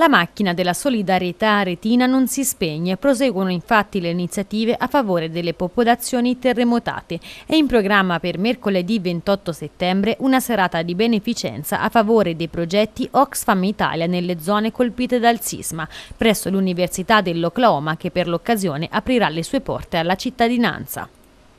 La macchina della solidarietà retina non si spegne, proseguono infatti le iniziative a favore delle popolazioni terremotate. È in programma per mercoledì 28 settembre una serata di beneficenza a favore dei progetti Oxfam Italia nelle zone colpite dal sisma, presso l'Università dell'Oklahoma che per l'occasione aprirà le sue porte alla cittadinanza.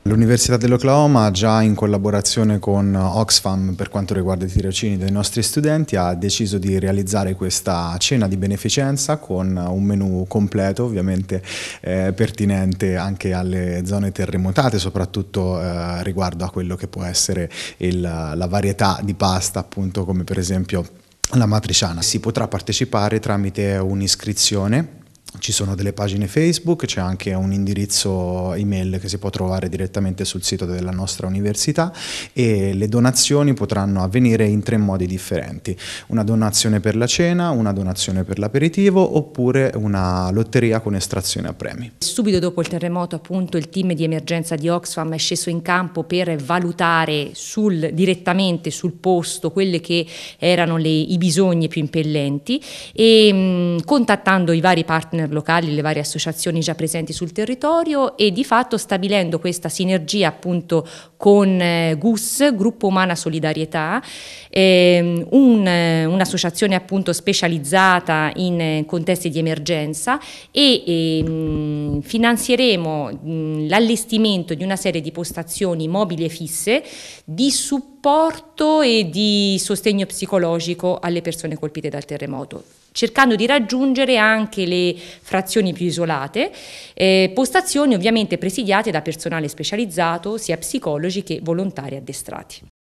L'Università dell'Oklahoma, già in collaborazione con Oxfam per quanto riguarda i tirocini dei nostri studenti, ha deciso di realizzare questa cena di beneficenza con un menù completo, ovviamente eh, pertinente anche alle zone terremotate, soprattutto eh, riguardo a quello che può essere il, la varietà di pasta, appunto come per esempio la matriciana. Si potrà partecipare tramite un'iscrizione ci sono delle pagine Facebook, c'è anche un indirizzo email che si può trovare direttamente sul sito della nostra università e le donazioni potranno avvenire in tre modi differenti. Una donazione per la cena, una donazione per l'aperitivo oppure una lotteria con estrazione a premi. Subito dopo il terremoto appunto il team di emergenza di Oxfam è sceso in campo per valutare sul, direttamente sul posto quelli che erano le, i bisogni più impellenti e mh, contattando i vari partner locali, le varie associazioni già presenti sul territorio e di fatto stabilendo questa sinergia appunto con eh, GUS, Gruppo Umana Solidarietà, ehm, un, eh, un'associazione appunto specializzata in eh, contesti di emergenza e ehm, finanzieremo l'allestimento di una serie di postazioni mobili e fisse di supporto e di sostegno psicologico alle persone colpite dal terremoto cercando di raggiungere anche le frazioni più isolate, eh, postazioni ovviamente presidiate da personale specializzato, sia psicologi che volontari addestrati.